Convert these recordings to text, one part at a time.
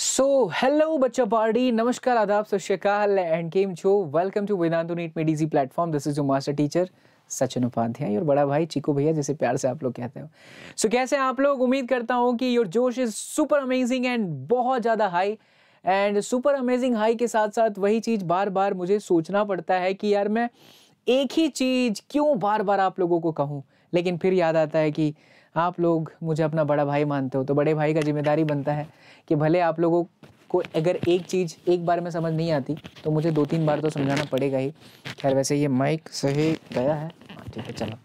So hello बच्चा party नमस्कार आदाब सत श्रीकाल एंड केम छो welcome to Vedantu NEET made easy platform this is your master teacher Sachin Upadhyay और बड़ा भाई चिको भैया जिसे प्यार से आप लोग कहते हो सो so, कैसे आप लोग उम्मीद करता हूँ कि योर जोश इज़ सुपर अमेजिंग एंड बहुत ज़्यादा high and super amazing high के साथ साथ वही चीज़ बार बार मुझे सोचना पड़ता है कि यार मैं एक ही चीज़ क्यों बार बार आप लोगों को कहूँ लेकिन फिर याद आता है कि आप लोग मुझे अपना बड़ा भाई मानते हो तो बड़े भाई का जिम्मेदारी बनता है कि भले आप लोगों को अगर एक चीज़ एक बार में समझ नहीं आती तो मुझे दो तीन बार तो समझाना पड़ेगा ही खैर वैसे ये माइक सही गया है हाँ, ठीक है चलो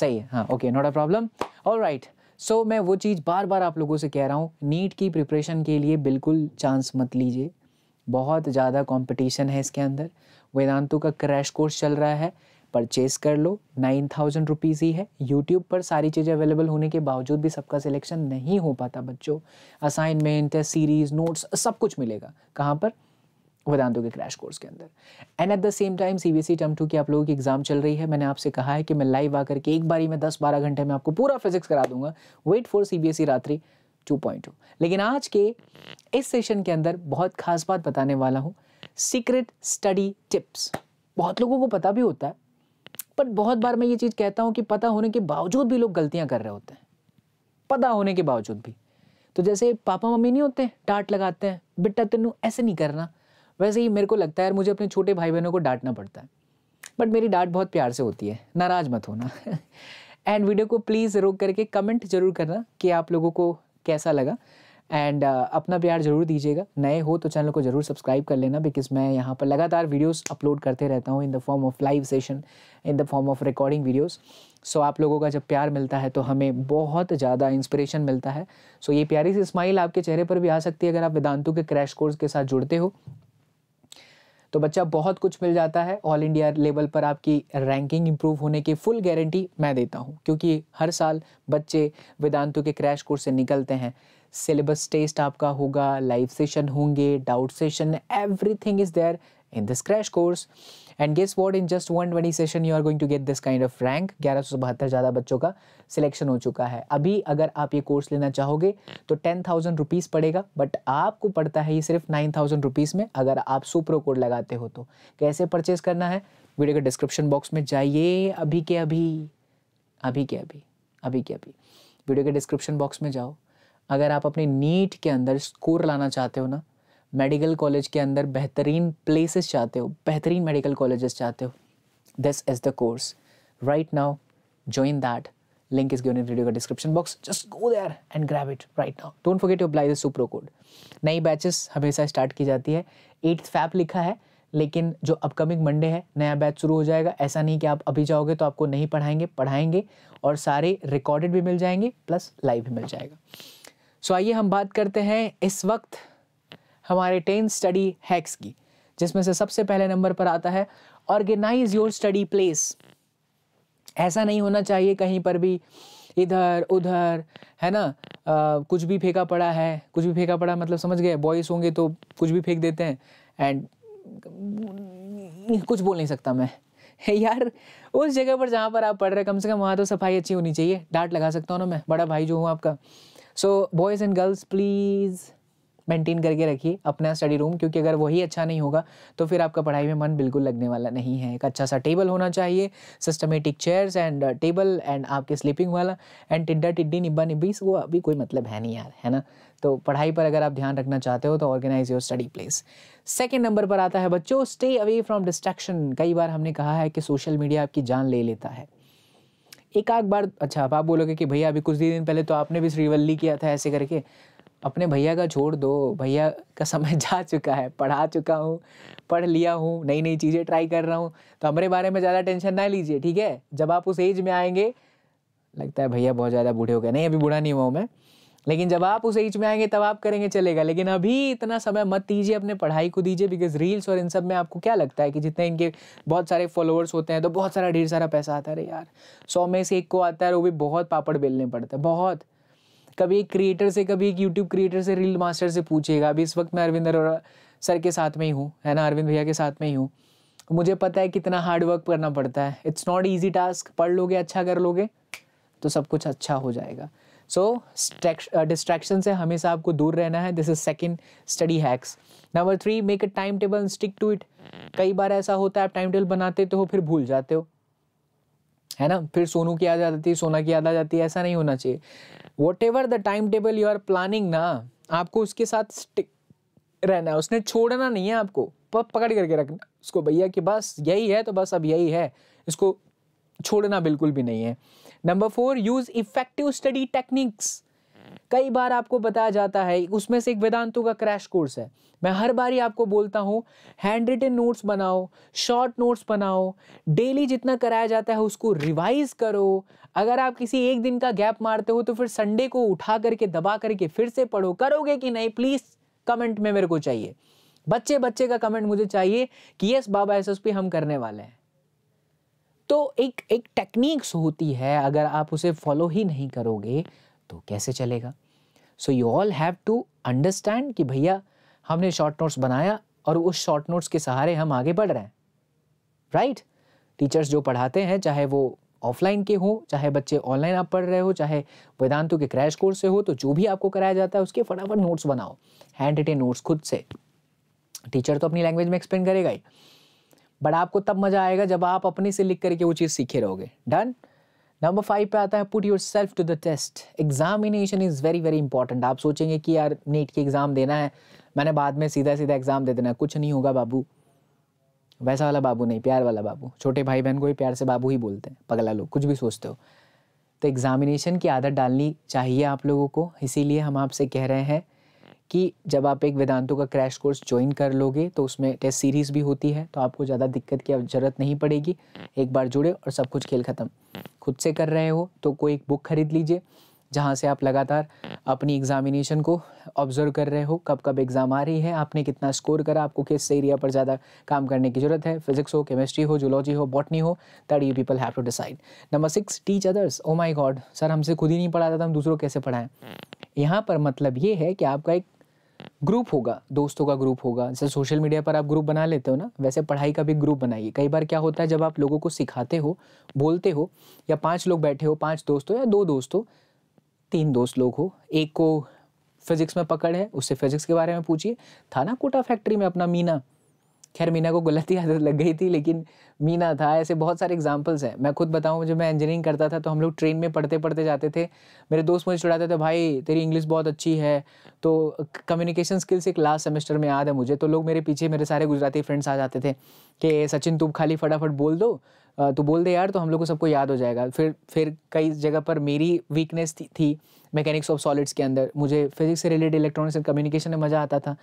सही है हाँ ओके नॉट अ प्रॉब्लम और राइट सो so, मैं वो चीज़ बार बार आप लोगों से कह रहा हूँ नीट की प्रिपरेशन के लिए बिल्कुल चांस मत लीजिए बहुत ज़्यादा कंपटीशन है इसके अंदर वेदांतों का क्रैश कोर्स चल रहा है परचेज कर लो नाइन थाउजेंड रुपीज़ ही है यूट्यूब पर सारी चीज़ें अवेलेबल होने के बावजूद भी सबका सिलेक्शन नहीं हो पाता बच्चों असाइनमेंट सीरीज़ नोट्स सब कुछ मिलेगा कहाँ पर वेदांतों के क्रैश कोर्स के अंदर and at the same time C B S E term two की आप लोगों की एग्जाम चल रही है मैंने आपसे कहा है कि मैं लाइव आकर के एक बारी में दस बारह घंटे में आपको पूरा फिजिक्स करा दूंगा wait for C B S E रात्रि oh। लेकिन आज के इस सेशन के अंदर बहुत खास बात बताने वाला हूँ सीक्रेट स्टडी टिप्स बहुत लोगों को पता भी होता है पर बहुत बार मैं ये चीज़ कहता हूँ कि पता होने के बावजूद भी लोग गलतियाँ कर रहे होते हैं पता होने के बावजूद भी तो जैसे पापा मम्मी नहीं होते डांट लगाते हैं बिट्टा तेनू ऐसे नहीं करना वैसे ही मेरे को लगता है यार मुझे अपने छोटे भाई बहनों को डांटना पड़ता है बट मेरी डांट बहुत प्यार से होती है नाराज़ मत होना एंड वीडियो को प्लीज़ रोक करके कमेंट जरूर करना कि आप लोगों को कैसा लगा एंड uh, अपना प्यार जरूर दीजिएगा नए हो तो चैनल को जरूर सब्सक्राइब कर लेना बिकॉज मैं यहाँ पर लगातार वीडियोस अपलोड करते रहता हूँ in the form of live session in the form of recording videos so आप लोगों का जब प्यार मिलता है तो हमें बहुत ज़्यादा इंस्पिरेशन मिलता है सो so, ये प्यारी सी स्माइल आपके चेहरे पर भी आ सकती है अगर आप वेदांतों के क्रैश कोर्स के साथ जुड़ते हो तो बच्चा बहुत कुछ मिल जाता है ऑल इंडिया लेवल पर आपकी रैंकिंग इंप्रूव होने की फुल गारंटी मैं देता हूँ क्योंकि हर साल बच्चे वेदांतों के क्रैश कोर्स से निकलते हैं सिलेबस टेस्ट आपका होगा लाइव सेशन होंगे doubt session everything is there in this crash course and guess what in just one twenty session you are going to get this kind of rank ग्यारह सौ बहत्तर ज़्यादा बच्चों का सिलेक्शन हो चुका है अभी अगर आप ये कोर्स लेना चाहोगे तो टेन थाउजेंड रुपीज़ पड़ेगा बट आपको पड़ता है ये सिर्फ नाइन थाउजेंड रुपीज़ में अगर आप सुप्रो कोड लगाते हो तो कैसे परचेज़ करना है वीडियो के डिस्क्रिप्शन बॉक्स में जाइए अभी के अभी अभी के अभी अभी के अभी वीडियो के डिस्क्रिप्शन बॉक्स में जाओ अगर आप अपनी नीट के अंदर स्कोर लाना चाहते हो ना मेडिकल कॉलेज के अंदर बेहतरीन प्लेसेस चाहते हो बेहतरीन मेडिकल कॉलेजेस चाहते हो this is the course right now join that is given in video का description box just go there and grab it right now don't forget to apply the supro code नई batches हमेशा start की जाती है eighth fap लिखा है लेकिन जो अपकमिंग मंडे है नया बैच शुरू हो जाएगा ऐसा नहीं कि आप अभी जाओगे तो आपको नहीं पढ़ाएंगे पढ़ाएंगे और सारे रिकॉर्डेड भी मिल जाएंगे प्लस लाइव भी मिल जाएगा सो आइए हम बात करते हैं इस वक्त हमारे टेन स्टडी हैक्स की जिसमें से सबसे पहले नंबर पर आता है ऑर्गेनाइज योर स्टडी प्लेस ऐसा नहीं होना चाहिए कहीं पर भी इधर उधर है ना आ, कुछ भी फेंका पड़ा है कुछ भी फेंका पड़ा मतलब समझ गए बॉयज़ होंगे तो कुछ भी फेंक देते हैं एंड कुछ बोल नहीं सकता मैं यार उस जगह पर जहाँ पर आप पढ़ रहे कम से कम वहाँ तो सफाई अच्छी होनी चाहिए डांट लगा सकता हूँ ना मैं बड़ा भाई जो हूँ आपका so boys and girls please maintain करके रखिए अपना स्टडी रूम क्योंकि अगर वही अच्छा नहीं होगा तो फिर आपका पढ़ाई में मन बिल्कुल लगने वाला नहीं है एक अच्छा सा टेबल होना चाहिए systematic chairs and table and आपके स्लीपिंग वाला एंड टिड्डा टिड्डी निब्बा निब्बी वो अभी कोई मतलब है नहीं यार है ना तो पढ़ाई पर अगर आप ध्यान रखना चाहते हो तो organise your study place second number पर आता है बच्चों स्टे अवे फ्रॉम डिस्ट्रैक्शन कई बार हमने कहा है कि सोशल मीडिया आपकी जान ले लेता है एक आध बार अच्छा आप बोलोगे कि भैया अभी कुछ दिन पहले तो आपने भी श्रीवल्ली किया था ऐसे करके अपने भैया का छोड़ दो भैया का समय जा चुका है पढ़ा चुका हूँ पढ़ लिया हूँ नई नई चीज़ें ट्राई कर रहा हूँ तो हमारे बारे में ज़्यादा टेंशन ना लीजिए ठीक है जब आप उस एज में आएंगे लगता है भैया बहुत ज़्यादा बूढ़े हो गए नहीं अभी बूढ़ा नहीं हुआ हूँ मैं लेकिन जब आप उस एज में आएंगे तब आप करेंगे चलेगा लेकिन अभी इतना समय मत दीजिए अपने पढ़ाई को दीजिए बिकॉज रील्स और इन सब में आपको क्या लगता है कि जितने इनके बहुत सारे फॉलोअर्स होते हैं तो बहुत सारा ढेर सारा पैसा आता है यार सौ में से एक को आता है वो भी बहुत पापड़ बेलने पड़ता है बहुत कभी एक क्रिएटर से कभी एक यूट्यूब क्रिएटर से रील मास्टर से पूछेगा अभी इस वक्त मैं अरविंद अरोरा सर के साथ में ही हूँ है ना अरविंद भैया के साथ में ही हूँ मुझे पता है कितना हार्ड वर्क करना पड़ता है इट्स नॉट ईजी टास्क पढ़ लोगे अच्छा कर लोगे तो सब कुछ अच्छा हो जाएगा सो डिस्ट्रैक्शन uh, से हमेशा आपको दूर रहना है this is second study hacks number three make a time table stick to it कई बार ऐसा होता है आप टाइम टेबल बनाते तो हो फिर भूल जाते हो है ना फिर सोनू की याद आ जाती है सोना की याद आ जाती है ऐसा नहीं होना चाहिए whatever the time table you are planning ना आपको उसके साथ स्टिक रहना है उसने छोड़ना नहीं है आपको पकड़ करके रखना उसको भैया कि बस यही है तो बस अब यही है इसको छोड़ना बिल्कुल भी नहीं है number four use effective study techniques कई बार आपको बताया जाता है उसमें से एक वेदांतों का क्रैश कोर्स है मैं हर बार ही आपको बोलता हूँ हैंड रिटन नोट्स बनाओ शॉर्ट नोट्स बनाओ डेली जितना कराया जाता है उसको रिवाइज करो अगर आप किसी एक दिन का गैप मारते हो तो फिर संडे को उठा करके दबा करके फिर से पढ़ो करोगे कि नहीं प्लीज़ कमेंट में मेरे को चाहिए बच्चे बच्चे का कमेंट मुझे चाहिए कि यस बाबा एस हम करने वाले हैं तो एक एक टेक्निक्स होती है अगर आप उसे फॉलो ही नहीं करोगे तो कैसे चलेगा so you all have to understand कि भैया हमने शॉर्ट नोट्स बनाया और उस शॉर्ट नोट्स के सहारे हम आगे बढ़ रहे हैं राइट right? टीचर्स जो पढ़ाते हैं चाहे वो ऑफलाइन के हो चाहे बच्चे ऑनलाइन आप पढ़ रहे हो चाहे वेदांतों के क्रैश कोर्स से हो तो जो भी आपको कराया जाता है उसके फटाफट नोट्स बनाओ हैंड रिटेन नोट्स खुद से टीचर तो अपनी लैंग्वेज में एक्सप्लेन करेगा ही बट आपको तब मजा आएगा जब आप अपने से लिख करके वो चीज़ सीखे रहोगे डन नंबर फाइव पे आता है put yourself to the test examination is very very important आप सोचेंगे कि यार नीट की एग्ज़ाम देना है मैंने बाद में सीधा सीधा एग्ज़ाम दे देना कुछ नहीं होगा बाबू वैसा वाला बाबू नहीं प्यार वाला बाबू छोटे भाई बहन को भी प्यार से बाबू ही बोलते हैं पगला लोग कुछ भी सोचते हो तो एग्ज़ामिनेशन की आदत डालनी चाहिए आप लोगों को इसीलिए हम आपसे कह रहे हैं कि जब आप एक वेदांतों का क्रैश कोर्स ज्वाइन कर लोगे तो उसमें टेस्ट सीरीज़ भी होती है तो आपको ज़्यादा दिक्कत की ज़रूरत नहीं पड़ेगी एक बार जुड़े और सब कुछ खेल ख़त्म खुद से कर रहे हो तो कोई एक बुक खरीद लीजिए जहाँ से आप लगातार अपनी एग्ज़ामिनेशन को ऑब्ज़र्व कर रहे हो कब कब एग्ज़ाम आ रही है आपने कितना स्कोर करा आपको किस एरिया पर ज़्यादा काम करने की ज़रूरत है फिजिक्स हो केमिस्ट्री हो जूलॉजी हो बॉटनी हो that you people have to decide number six teach others oh my god sir हमसे खुद ही नहीं पढ़ाता था हम दूसरों कैसे पढ़ाएं यहाँ पर मतलब ये है कि आपका एक ग्रुप होगा दोस्तों का ग्रुप होगा जैसे सोशल मीडिया पर आप ग्रुप बना लेते हो ना वैसे पढ़ाई का भी ग्रुप बनाइए कई बार क्या होता है जब आप लोगों को सिखाते हो बोलते हो या पांच लोग बैठे हो पांच दोस्तों या दो दोस्तों तीन दोस्त लोग हो एक को फिजिक्स में पकड़ है उससे फिजिक्स के बारे में पूछिए थाना कोटा फैक्ट्री में अपना मीना खैर मीना को गलत ही आदत लग गई थी लेकिन मीना था ऐसे बहुत सारे एग्जाम्पल्स हैं मैं खुद बताऊँ जब मैं इंजीनियरिंग करता था तो हम लोग ट्रेन में पढ़ते पढ़ते जाते थे मेरे दोस्त मुझे चढ़ाते थे भाई तेरी इंग्लिश बहुत अच्छी है तो कम्युनिकेशन स्किल्स एक लास्ट सेमेस्टर में याद है मुझे तो लोग मेरे पीछे मेरे सारे गुजराती फ्रेंड्स आ जाते थे कि सचिन तुम खाली फटाफट बोल दो तो बोल दे यार तो हम लोग को सबको याद हो जाएगा फिर फिर कई जगह पर मेरी वीकनेस थी, थी मैकेनिक्स ऑफ सॉलिड्स के अंदर मुझे फिजिक्स से रिलेटेड इलेक्ट्रॉनिक्स एंड कम्युनिकेशन में मज़ा आता था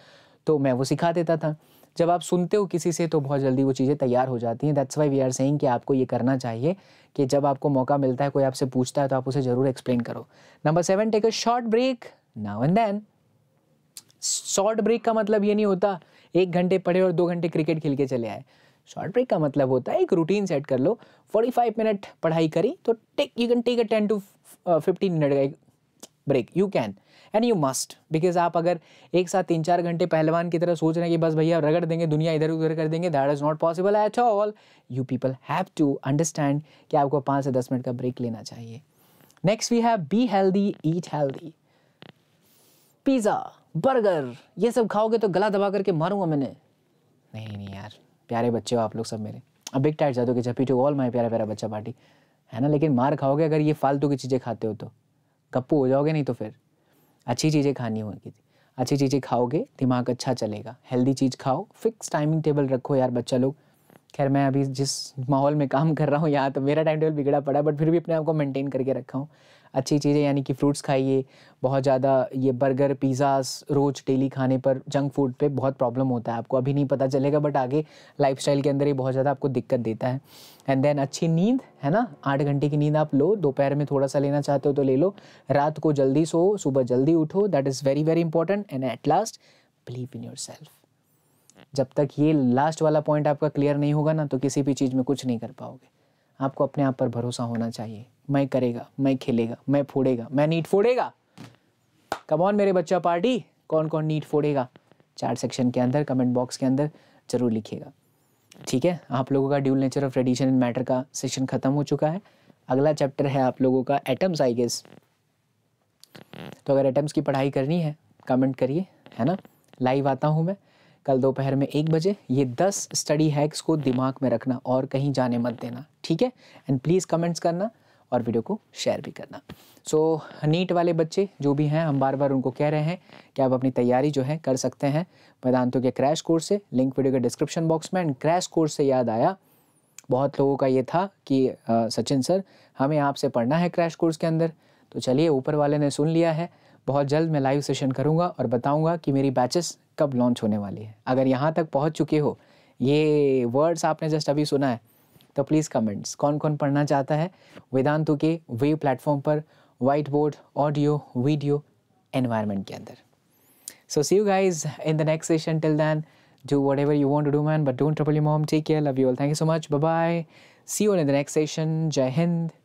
तो मैं वो सिखा देता था जब आप सुनते हो किसी से तो बहुत जल्दी वो चीज़ें तैयार हो जाती हैं that's why we are saying कि आपको ये करना चाहिए कि जब आपको मौका मिलता है कोई आपसे पूछता है तो आप उसे ज़रूर एक्सप्लेन करो number seven take a short break now and then short break का मतलब ये नहीं होता एक घंटे पढ़े और दो घंटे क्रिकेट खेल के चले आए शॉर्ट ब्रेक का मतलब होता है एक रूटीन सेट कर लो फोर्टी फाइव मिनट पढ़ाई करी तो take you can take a ten to fifteen minute का एक break you can and you must because आप अगर एक साथ तीन चार घंटे पहलवान की तरह सोच रहे हैं कि बस भैया रगड़ देंगे दुनिया इधर उधर कर देंगे that is not possible at all you people have to understand कि आपको पाँच से दस मिनट का ब्रेक लेना चाहिए next we have be healthy eat healthy pizza burger ये सब खाओगे तो गला दबा करके मारूंगा मैंने नहीं नहीं यार प्यारे बच्चे हो आप लोग सब मेरे अब बिग टाइट जादू के चपी टू ऑल माई प्यारा प्यारा बच्चा पार्टी है ना लेकिन मार खाओगे अगर ये फालतू की चीज़ें खाते हो तो गप्पू हो जाओगे नहीं तो फिर अच्छी चीज़ें खानी होगी अच्छी चीज़ें खाओगे दिमाग अच्छा चलेगा हेल्दी चीज़ खाओ फिक्स टाइमिंग टेबल रखो यार बच्चा लोग खैर मैं अभी जिस माहौल में काम कर रहा हूँ यहाँ तो मेरा टाइम टेबल बिगड़ा पड़ा बट फिर भी अपने आप को मेनटेन करके रखा हूँ अच्छी चीज़ें यानी कि फ्रूट्स खाइए बहुत ज़्यादा ये बर्गर पिज़्ज़ास रोज़ डेली खाने पर जंक फूड पे बहुत प्रॉब्लम होता है आपको अभी नहीं पता चलेगा बट आगे लाइफ के अंदर ये बहुत ज़्यादा आपको दिक्कत देता है एंड देन अच्छी नींद है ना आठ घंटे की नींद आप लो दोपहर में थोड़ा सा लेना चाहते हो तो ले लो रात को जल्दी सो सुबह जल्दी उठो that is very very important and at last believe in yourself जब तक ये लास्ट वाला पॉइंट आपका क्लियर नहीं होगा ना तो किसी भी चीज़ में कुछ नहीं कर पाओगे आपको अपने आप पर भरोसा होना चाहिए मैं करेगा मैं खेलेगा मैं फोड़ेगा मैं नीट फोड़ेगा ऑन मेरे बच्चा पार्टी कौन कौन नीट फोड़ेगा चार सेक्शन के अंदर कमेंट बॉक्स के अंदर ज़रूर लिखिएगा ठीक है आप लोगों का dual nature of radiation and matter का सेशन ख़त्म हो चुका है अगला चैप्टर है आप लोगों का एटम्स आई गेस तो अगर एटम्स की पढ़ाई करनी है कमेंट करिए है ना लाइव आता हूँ मैं कल दोपहर में एक बजे ये दस स्टडी हैक्स को दिमाग में रखना और कहीं जाने मत देना ठीक है एंड प्लीज़ कमेंट्स करना और वीडियो को शेयर भी करना सो so, नीट वाले बच्चे जो भी हैं हम बार बार उनको कह रहे हैं कि आप अपनी तैयारी जो है कर सकते हैं वेदांतों के क्रैश कोर्स से लिंक वीडियो के डिस्क्रिप्शन बॉक्स में एंड क्रैश कोर्स से याद आया बहुत लोगों का ये था कि आ, सचिन सर हमें आपसे पढ़ना है क्रैश कोर्स के अंदर तो चलिए ऊपर वाले ने सुन लिया है बहुत जल्द मैं लाइव सेशन करूँगा और बताऊँगा कि मेरी बैचेस कब लॉन्च होने वाली है अगर यहाँ तक पहुँच चुके हो ये वर्ड्स आपने जस्ट अभी सुना है तो प्लीज़ कमेंट्स कौन कौन पढ़ना चाहता है वेदांतु के वे प्लेटफॉर्म पर whiteboard audio video environment के अंदर so see you guys in the next session till then do whatever you want do man but don't trouble your mom take care love you all thank you so much bye see you in the next session जय हिंद